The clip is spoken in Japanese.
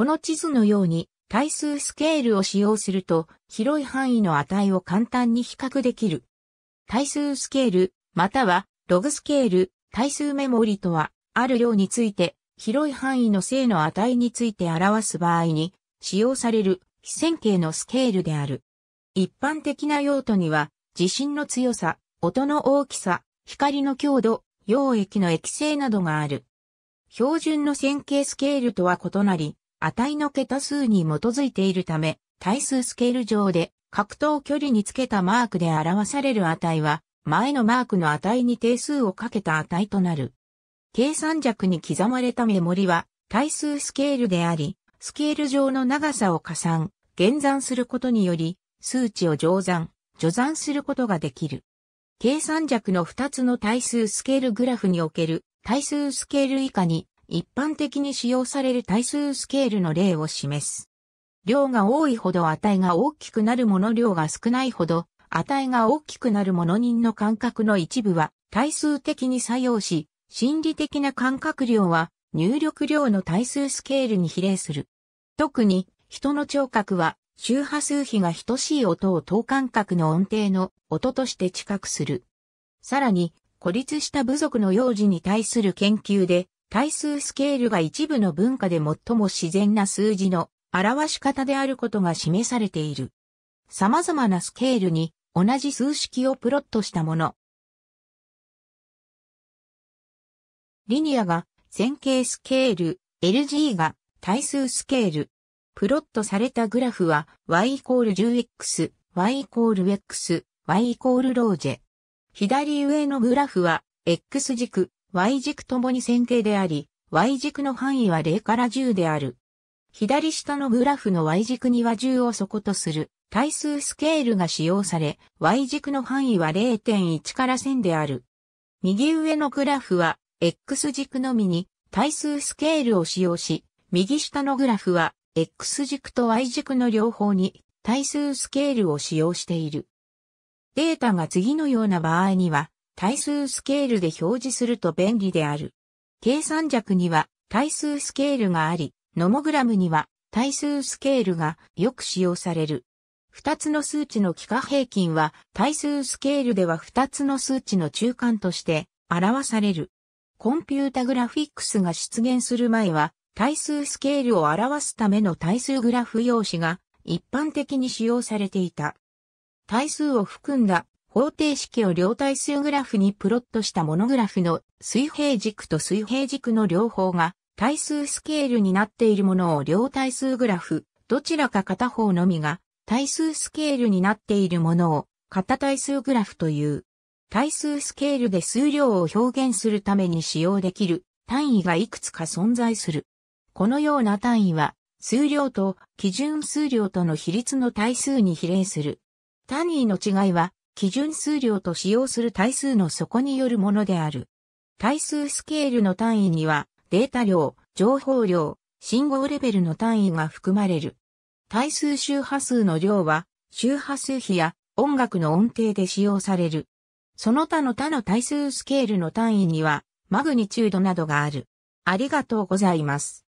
この地図のように対数スケールを使用すると広い範囲の値を簡単に比較できる。対数スケール、またはログスケール、対数メモリとは、ある量について、広い範囲の正の値について表す場合に使用される非線形のスケールである。一般的な用途には、地震の強さ、音の大きさ、光の強度、溶液の液性などがある。標準の線形スケールとは異なり、値の桁数に基づいているため、対数スケール上で格闘距離につけたマークで表される値は、前のマークの値に定数をかけた値となる。計算弱に刻まれたメモリは、対数スケールであり、スケール上の長さを加算、減算することにより、数値を乗算、除算することができる。計算弱の2つの対数スケールグラフにおける対数スケール以下に一般的に使用される対数スケールの例を示す。量が多いほど値が大きくなるもの量が少ないほど値が大きくなるもの人の感覚の一部は対数的に作用し、心理的な感覚量は入力量の対数スケールに比例する。特に人の聴覚は周波数比が等しい音を等間隔の音程の音として知覚する。さらに孤立した部族の幼児に対する研究で対数スケールが一部の文化で最も自然な数字の表し方であることが示されている。様々なスケールに同じ数式をプロットしたもの。リニアが線形スケール、LG が対数スケール。プロットされたグラフは y イコール 10x、y イコール x、y イコールロージェ。左上のグラフは x 軸、Y 軸ともに線形であり、Y 軸の範囲は0から10である。左下のグラフの Y 軸には10を底とする対数スケールが使用され、Y 軸の範囲は0.1から1000である。右上のグラフは、X 軸のみに対数スケールを使用し、右下のグラフは、X 軸と Y 軸の両方に対数スケールを使用している。データが次のような場合には、対数スケールで表示すると便利である。計算尺には対数スケールがあり、ノモグラムには対数スケールがよく使用される。二つの数値の幾何平均は対数スケールでは二つの数値の中間として表される。コンピュータグラフィックスが出現する前は対数スケールを表すための対数グラフ用紙が一般的に使用されていた。対数を含んだ方程式を両対数グラフにプロットしたモノグラフの水平軸と水平軸の両方が対数スケールになっているものを両対数グラフ、どちらか片方のみが対数スケールになっているものを片対数グラフという。対数スケールで数量を表現するために使用できる単位がいくつか存在する。このような単位は数量と基準数量との比率の対数に比例する。単位の違いは基準数量と使用する対数の底によるものである。対数スケールの単位には、データ量、情報量、信号レベルの単位が含まれる。対数周波数の量は、周波数比や音楽の音程で使用される。その他の他の対数スケールの単位には、マグニチュードなどがある。ありがとうございます。